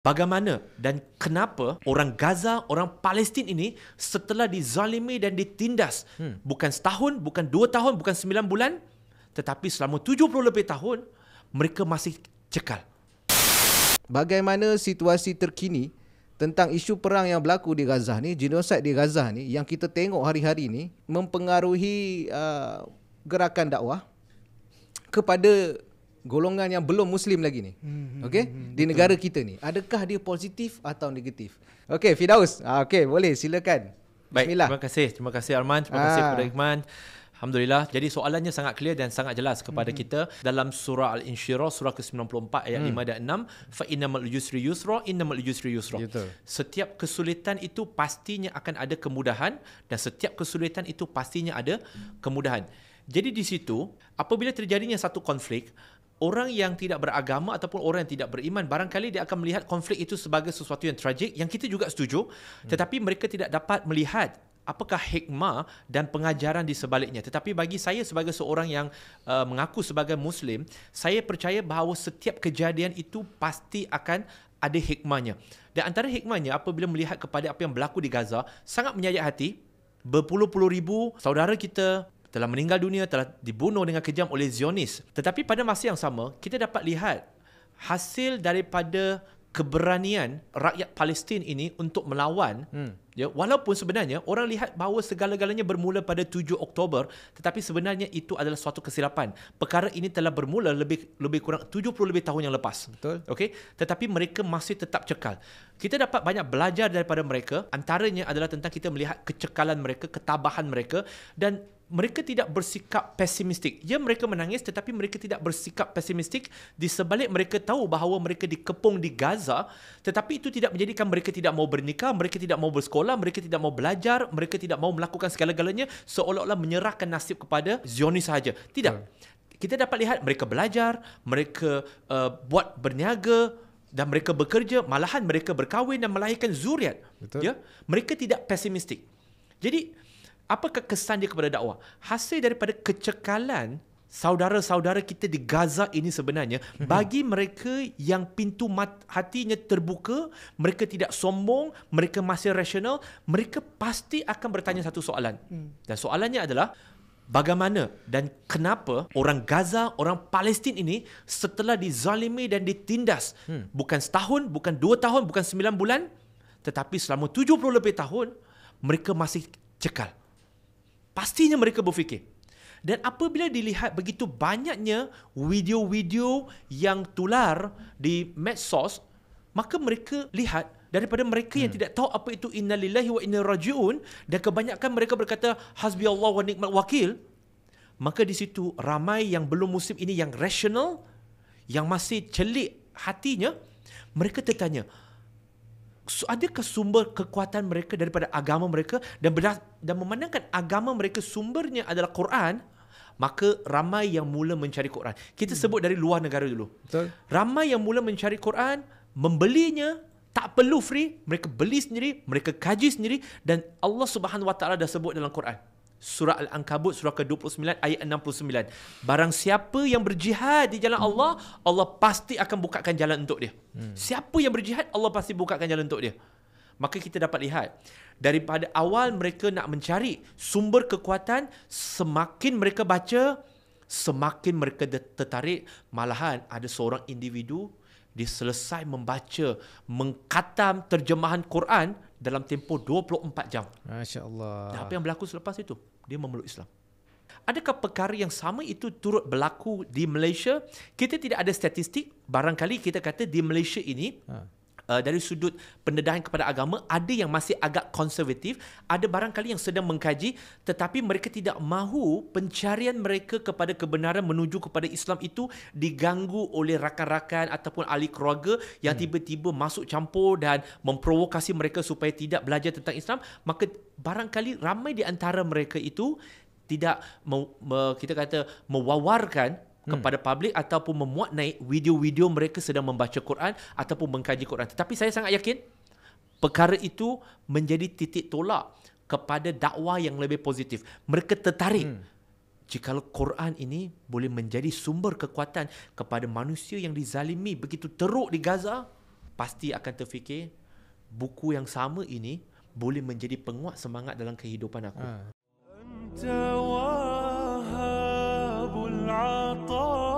bagaimana dan kenapa orang Gaza, orang Palestin ini setelah dizalimi dan ditindas hmm. bukan setahun, bukan dua tahun, bukan sembilan bulan tetapi selama tujuh puluh lebih tahun mereka masih cekal. Bagaimana situasi terkini tentang isu perang yang berlaku di Gaza ni, genosid di Gaza ni yang kita tengok hari-hari ni mempengaruhi uh, gerakan dakwah kepada golongan yang belum muslim lagi ni. Hmm, hmm okey, hmm, hmm di negara kita ni. Adakah dia positif atau negatif? Okey, Fidaus. Ah okey, boleh silakan. Bismillah. Baik. Terima kasih. Terima kasih Arman, terima kasih ah. kepada Iman. Alhamdulillah. Jadi soalannya sangat clear dan sangat jelas kepada hmm, kita dalam surah Al-Insyirah surah ke-94 ayat mm. 5 dan 6 fa innamal yusri yusra innamal yusri yusra. Gitu. Setiap kesulitan itu pastinya akan ada kemudahan dan setiap kesulitan itu pastinya ada kemudahan. Jadi di situ apabila terjadinya satu konflik orang yang tidak beragama ataupun orang yang tidak beriman barangkali dia akan melihat konflik itu sebagai sesuatu yang tragik yang kita juga setuju hmm. tetapi mereka tidak dapat melihat apakah hikmah dan pengajaran di sebaliknya tetapi bagi saya sebagai seorang yang uh, mengaku sebagai muslim saya percaya bahawa setiap kejadian itu pasti akan ada hikmahnya dan antara hikmahnya apabila melihat kepada apa yang berlaku di Gaza sangat menyayat hati berpuluh-puluh ribu saudara kita telah meninggal dunia, telah dibunuh dengan kejam oleh Zionis. Tetapi pada masa yang sama, kita dapat lihat hasil daripada keberanian rakyat Palestin ini untuk melawan hmm. ya walaupun sebenarnya orang lihat bahawa segala-galanya bermula pada 7 Oktober tetapi sebenarnya itu adalah suatu kesilapan perkara ini telah bermula lebih lebih kurang 70 lebih tahun yang lepas betul okey tetapi mereka masih tetap cekal kita dapat banyak belajar daripada mereka antaranya adalah tentang kita melihat kecekalan mereka ketabahan mereka dan mereka tidak bersikap pesimistik. Ya, mereka menangis tetapi mereka tidak bersikap pesimistik di sebalik mereka tahu bahawa mereka dikepung di Gaza tetapi itu tidak menjadikan mereka tidak mau bernikah, mereka tidak mau bersekolah, mereka tidak mau belajar, mereka tidak mau melakukan segala-galanya seolah-olah menyerahkan nasib kepada Zionis sahaja. Tidak. Hmm. Kita dapat lihat mereka belajar, mereka uh, buat berniaga dan mereka bekerja, malahan mereka berkahwin dan melahirkan zuriat. Betul. Ya, mereka tidak pesimistik. Jadi, apa kesan dia kepada dakwah? Hasil daripada kecekalan saudara-saudara kita di Gaza ini sebenarnya mhm. bagi mereka yang pintu hatinya terbuka, mereka tidak sombong, mereka masih rasional, mereka pasti akan bertanya satu soalan. Hmm. Dan soalannya adalah bagaimana dan kenapa orang Gaza, orang Palestin ini setelah dizalimi dan ditindas hmm. bukan setahun, bukan dua tahun, bukan sembilan bulan tetapi selama tujuh puluh lebih tahun mereka masih cekal. Pastinya mereka berfikir. Dan apabila dilihat begitu banyaknya video-video yang tular di medsos, maka mereka lihat daripada mereka yang hmm. tidak tahu apa itu innalillahi wa inna rajiun dan kebanyakan mereka berkata hasbi Allah wa ni'mal wakil, maka di situ ramai yang belum musim ini yang rasional, yang masih celik hatinya, mereka tertanya, adakah sumber kekuatan mereka daripada agama mereka dan berdas- dan memandangkan agama mereka sumbernya adalah Quran maka ramai yang mula mencari Quran kita hmm. sebut dari luar negara dulu betul ramai yang mula mencari Quran membelinya tak perlu free mereka beli sendiri mereka kaji sendiri dan Allah Subhanahu Wa Taala dah sebut dalam Quran surah Al-Ankabut surah ke-29 ayat 69. Barang siapa yang berjihad di jalan Allah, Allah pasti akan bukakan jalan untuk dia. Hmm. Siapa yang berjihad, Allah pasti bukakan jalan untuk dia. Maka kita dapat lihat daripada awal mereka nak mencari sumber kekuatan, semakin mereka baca, semakin mereka tertarik, malahan ada seorang individu dia selesai membaca mengkatam terjemahan Quran dalam tempoh 24 jam. Masya-Allah. Apa yang berlaku selepas itu? Dia memeluk Islam. Adakah perkara yang sama itu turut berlaku di Malaysia? Kita tidak ada statistik. Barangkali kita kata di Malaysia ini ha uh, dari sudut pendedahan kepada agama ada yang masih agak konservatif ada barangkali yang sedang mengkaji tetapi mereka tidak mahu pencarian mereka kepada kebenaran menuju kepada Islam itu diganggu oleh rakan-rakan ataupun ahli keluarga yang hmm. tiba-tiba masuk campur dan memprovokasi mereka supaya tidak belajar tentang Islam maka barangkali ramai di antara mereka itu tidak me, me, kita kata mewawarkan Hmm. kepada publik ataupun memuat naik video-video mereka sedang membaca Quran ataupun mengkaji Quran. Tetapi saya sangat yakin perkara itu menjadi titik tolak kepada dakwah yang lebih positif. Mereka tertarik hmm. jika Quran ini boleh menjadi sumber kekuatan kepada manusia yang dizalimi begitu teruk di Gaza, pasti akan terfikir buku yang sama ini boleh menjadi penguat semangat dalam kehidupan aku. Hmm. العطايا